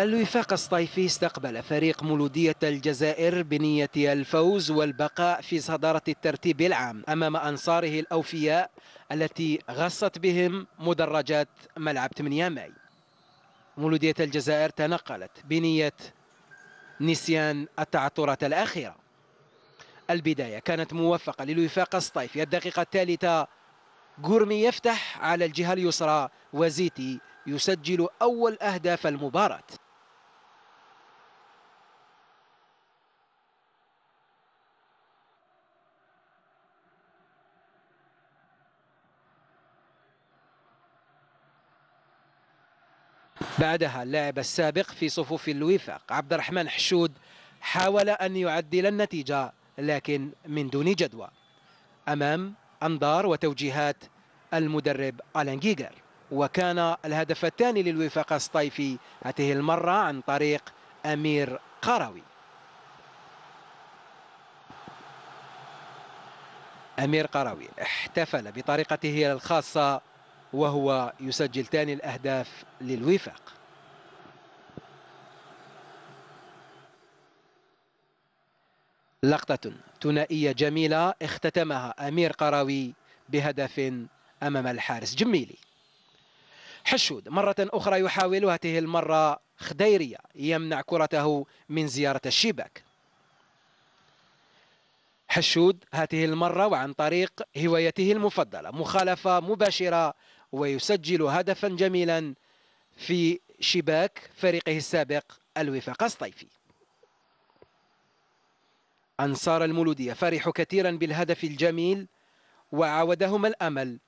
الوفاق الصيفي استقبل فريق مولودية الجزائر بنية الفوز والبقاء في صدارة الترتيب العام أمام أنصاره الأوفياء التي غصت بهم مدرجات ملعب 8 ماي مولودية الجزائر تنقلت بنية نسيان التعثرات الأخيرة البداية كانت موفقة للوفاق الصيفي الدقيقة الثالثة جورمي يفتح على الجهة اليسرى وزيتي يسجل أول أهداف المباراة بعدها اللاعب السابق في صفوف الوفاق عبد الرحمن حشود حاول أن يعدل النتيجة لكن من دون جدوى أمام أنظار وتوجيهات المدرب ألان جيجر وكان الهدف الثاني للوفاق الصيفي هذه المرة عن طريق أمير قروي أمير قروي احتفل بطريقته الخاصة وهو يسجل ثاني الأهداف للوفاق لقطة ثنائية جميلة اختتمها أمير قراوي بهدف أمام الحارس جميلي حشود مرة أخرى يحاول هذه المرة خديرية يمنع كرته من زيارة الشباك حشود هذه المرة وعن طريق هوايته المفضلة مخالفة مباشرة ويسجل هدفا جميلا في شباك فريقه السابق الوفاق الصيفي أنصار المولودية فرحوا كثيرا بالهدف الجميل وعاودهم الأمل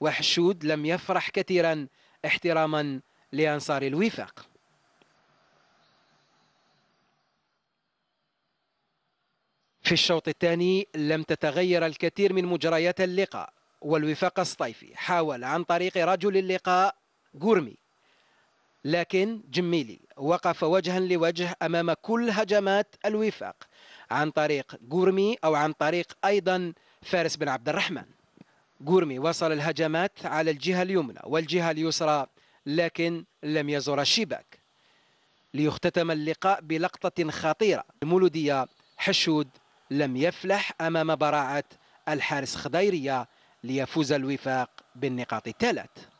وحشود لم يفرح كثيرا احتراما لأنصار الوفاق في الشوط الثاني لم تتغير الكثير من مجريات اللقاء والوفاق الصيفي حاول عن طريق رجل اللقاء جورمي لكن جميلي وقف وجها لوجه أمام كل هجمات الوفاق عن طريق جورمي أو عن طريق أيضا فارس بن عبد الرحمن جورمي وصل الهجمات على الجهة اليمنى والجهة اليسرى لكن لم يزر الشباك ليختتم اللقاء بلقطة خطيرة المولودية حشود لم يفلح أمام براعة الحارس خضيرية ليفوز الوفاق بالنقاط الثلاث